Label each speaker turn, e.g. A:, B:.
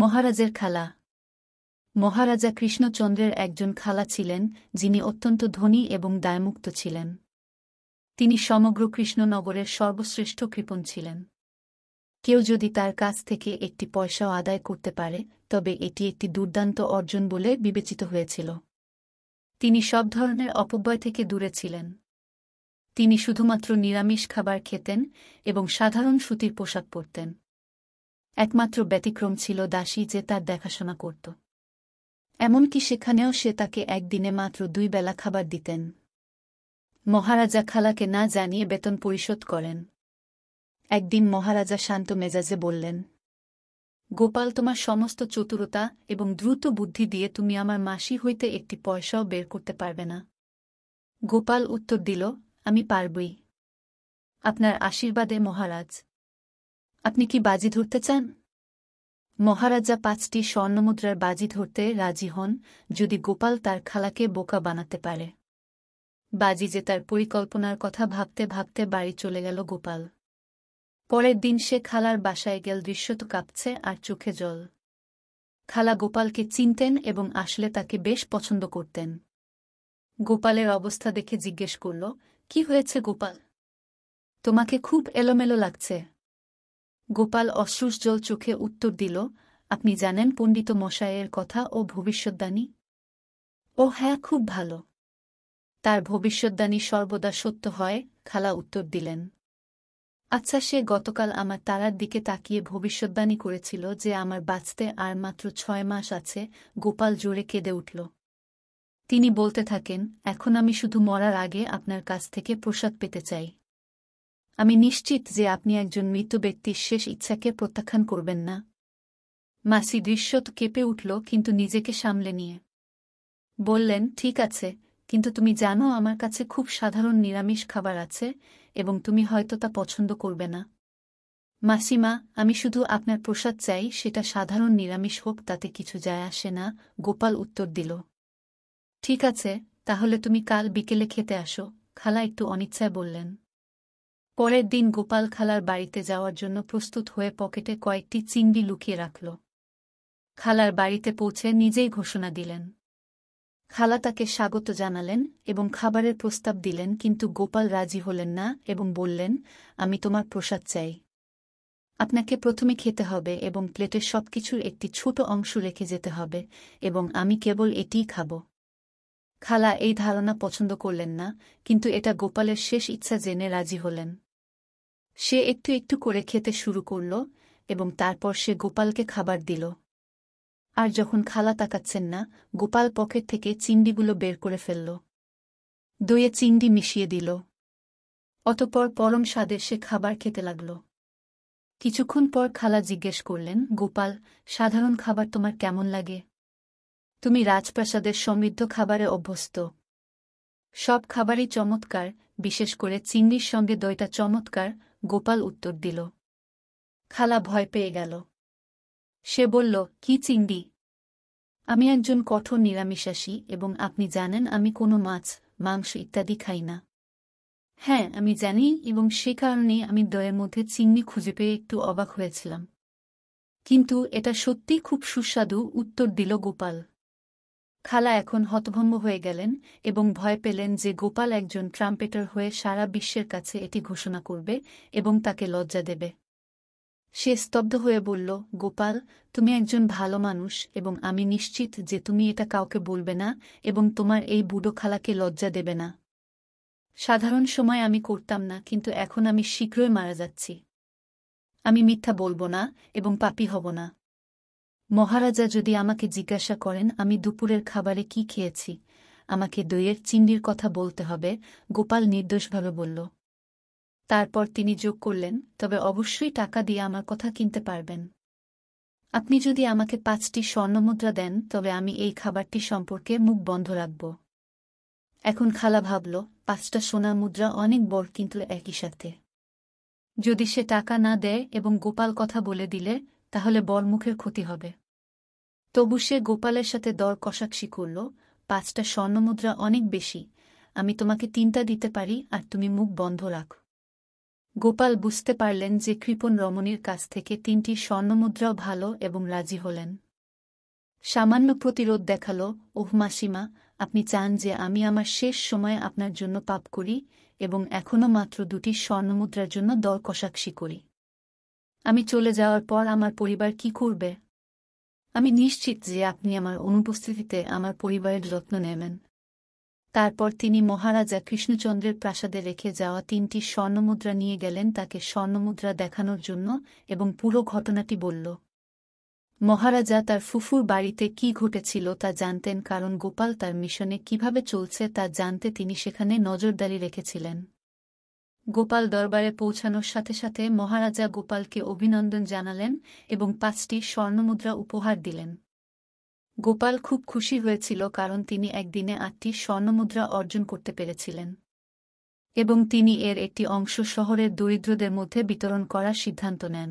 A: মহারাজের খালা মহারাজা কৃষ্ণচন্দ্রের একজন খালা ছিলেন যিনি অত্যন্ত ধনী এবং দায়মুক্ত ছিলেন তিনি সমগ্র কৃষ্ণনগরের সর্বশ্রেষ্ঠ কৃপণ ছিলেন কেউ যদি তার কাছ থেকে একটি পয়সাও আদায় করতে পারে তবে এটি একটি দুর্দান্ত অর্জন বলে বিবেচিত হয়েছিল তিনি সব ধরনের অপব্যয় থেকে দূরে ছিলেন তিনি শুধুমাত্র নিরামিষ খাবার খেতেন এবং সাধারণ সুতির পোশাক পরতেন একমাত্র ব্যতিক্রম ছিল দাসী যে তার দেখাশোনা করত এমনকি সেখানেও সে তাকে একদিনে মাত্র দুই বেলা খাবার দিতেন মহারাজা খালাকে না জানিয়ে বেতন পরিশোধ করেন একদিন মহারাজা শান্ত মেজাজে বললেন গোপাল তোমার সমস্ত চতুরতা এবং দ্রুত বুদ্ধি দিয়ে তুমি আমার মাসি হইতে একটি পয়সাও বের করতে পারবে না গোপাল উত্তর দিল আমি পারবই আপনার আশীর্বাদে মহারাজ আপনি কি বাজি ধরতে চান মহারাজা পাঁচটি স্বর্ণমুদ্রার বাজি ধরতে রাজি হন যদি গোপাল তার খালাকে বোকা বানাতে পারে বাজি যে তার পরিকল্পনার কথা ভাবতে ভাবতে বাড়ি চলে গেল গোপাল পরের দিন সে খালার বাসায় গেল দৃশ্য তো কাঁপছে আর চোখে জল খালা গোপালকে চিনতেন এবং আসলে তাকে বেশ পছন্দ করতেন গোপালের অবস্থা দেখে জিজ্ঞেস করল কি হয়েছে গোপাল তোমাকে খুব এলোমেলো লাগছে গোপাল অশ্রুজ্জ্বল চোখে উত্তর দিল আপনি জানেন পণ্ডিত মশায়ের কথা ও ভবিষ্যদ্বাণী ও হ্যাঁ খুব ভালো তার ভবিষ্যদ্বাণী সর্বদা সত্য হয় খালা উত্তর দিলেন আচ্ছা সে গতকাল আমার তারার দিকে তাকিয়ে ভবিষ্যদ্বাণী করেছিল যে আমার বাঁচতে আর মাত্র ছয় মাস আছে গোপাল জোরে কেঁদে উঠল তিনি বলতে থাকেন এখন আমি শুধু মরার আগে আপনার কাছ থেকে প্রসাদ পেতে চাই আমি নিশ্চিত যে আপনি একজন মৃত ব্যক্তির শেষ ইচ্ছাকে প্রত্যাখ্যান করবেন না মাসি তো কেঁপে উঠল কিন্তু নিজেকে সামলে নিয়ে বললেন ঠিক আছে কিন্তু তুমি জানো আমার কাছে খুব সাধারণ নিরামিষ খাবার আছে এবং তুমি হয়তো তা পছন্দ করবে না মাসিমা আমি শুধু আপনার প্রসাদ চাই সেটা সাধারণ নিরামিষ হোক তাতে কিছু যায় আসে না গোপাল উত্তর দিল ঠিক আছে তাহলে তুমি কাল বিকেলে খেতে আসো খালা একটু অনিচ্ছায় বললেন পরের দিন গোপাল খালার বাড়িতে যাওয়ার জন্য প্রস্তুত হয়ে পকেটে কয়েকটি চিংড়ি লুকিয়ে রাখল খালার বাড়িতে পৌঁছে নিজেই ঘোষণা দিলেন খালা তাকে স্বাগত জানালেন এবং খাবারের প্রস্তাব দিলেন কিন্তু গোপাল রাজি হলেন না এবং বললেন আমি তোমার প্রসাদ চাই আপনাকে প্রথমে খেতে হবে এবং প্লেটের সবকিছুর একটি ছোট অংশ রেখে যেতে হবে এবং আমি কেবল এটিই খাবো খালা এই ধারণা পছন্দ করলেন না কিন্তু এটা গোপালের শেষ ইচ্ছা জেনে রাজি হলেন সে একটু একটু করে খেতে শুরু করল এবং তারপর সে গোপালকে খাবার দিল আর যখন খালা তাকাচ্ছেন না গোপাল পকেট থেকে চিন্ডিগুলো বের করে ফেলল দইয়ে চিন্ডি মিশিয়ে দিল অতপর পরম স্বাদে সে খাবার খেতে লাগল কিছুক্ষণ পর খালা জিজ্ঞেস করলেন গোপাল সাধারণ খাবার তোমার কেমন লাগে তুমি রাজপ্রাসাদের সমৃদ্ধ খাবারে অভ্যস্ত সব খাবারই চমৎকার বিশেষ করে চিংড়ির সঙ্গে দইটা চমৎকার গোপাল উত্তর দিল খালা ভয় পেয়ে গেল সে বলল কি চিংড়ি আমি একজন কঠোর নিরামিষাসী এবং আপনি জানেন আমি কোনো মাছ মাংস ইত্যাদি খাই না হ্যাঁ আমি জানি এবং সে কারণে আমি দয়ের মধ্যে চিংড়ি খুঁজে পেয়ে একটু অবাক হয়েছিলাম কিন্তু এটা সত্যি খুব সুস্বাদু উত্তর দিল গোপাল খালা এখন হতভম্ব হয়ে গেলেন এবং ভয় পেলেন যে গোপাল একজন ট্রাম্পেটার হয়ে সারা বিশ্বের কাছে এটি ঘোষণা করবে এবং তাকে লজ্জা দেবে সে স্তব্ধ হয়ে বলল গোপাল তুমি একজন ভালো মানুষ এবং আমি নিশ্চিত যে তুমি এটা কাউকে বলবে না এবং তোমার এই বুড়ো খালাকে লজ্জা দেবে না সাধারণ সময় আমি করতাম না কিন্তু এখন আমি শীঘ্রই মারা যাচ্ছি আমি মিথ্যা বলবো না এবং পাপি হব না মহারাজা যদি আমাকে জিজ্ঞাসা করেন আমি দুপুরের খাবারে কি খেয়েছি আমাকে দইয়ের চিন্ডির কথা বলতে হবে গোপাল নির্দোষভাবে বলল তারপর তিনি যোগ করলেন তবে অবশ্যই টাকা দিয়ে আমার কথা কিনতে পারবেন আপনি যদি আমাকে পাঁচটি স্বর্ণমুদ্রা দেন তবে আমি এই খাবারটি সম্পর্কে মুখ বন্ধ রাখব এখন খালা ভাবল পাঁচটা সোনা মুদ্রা অনেক বড় কিন্তু একই সাথে যদি সে টাকা না দেয় এবং গোপাল কথা বলে দিলে তাহলে বর মুখের ক্ষতি হবে তবু সে গোপালের সাথে দর কষাকষি করল পাঁচটা স্বর্ণমুদ্রা অনেক বেশি আমি তোমাকে তিনটা দিতে পারি আর তুমি মুখ বন্ধ রাখ গোপাল বুঝতে পারলেন যে কৃপণ রমণীর কাছ থেকে তিনটি স্বর্ণমুদ্রাও ভালো এবং রাজি হলেন সামান্য প্রতিরোধ দেখাল ওহ মাসিমা আপনি চান যে আমি আমার শেষ সময়ে আপনার জন্য পাপ করি এবং এখনও মাত্র দুটি স্বর্ণমুদ্রার জন্য দর কষাকষি করি আমি চলে যাওয়ার পর আমার পরিবার কি করবে আমি নিশ্চিত যে আপনি আমার অনুপস্থিতিতে আমার পরিবারের যত্ন নেবেন তারপর তিনি মহারাজা কৃষ্ণচন্দ্রের প্রাসাদে রেখে যাওয়া তিনটি স্বর্ণমুদ্রা নিয়ে গেলেন তাকে স্বর্ণমুদ্রা দেখানোর জন্য এবং পুরো ঘটনাটি বলল মহারাজা তার ফুফুর বাড়িতে কি ঘটেছিল তা জানতেন কারণ গোপাল তার মিশনে কিভাবে চলছে তা জানতে তিনি সেখানে নজরদারি রেখেছিলেন গোপাল দরবারে পৌঁছানোর সাথে সাথে মহারাজা গোপালকে অভিনন্দন জানালেন এবং পাঁচটি স্বর্ণমুদ্রা উপহার দিলেন গোপাল খুব খুশি হয়েছিল কারণ তিনি একদিনে আটটি স্বর্ণমুদ্রা অর্জন করতে পেরেছিলেন এবং তিনি এর একটি অংশ শহরের দরিদ্রদের মধ্যে বিতরণ করার সিদ্ধান্ত নেন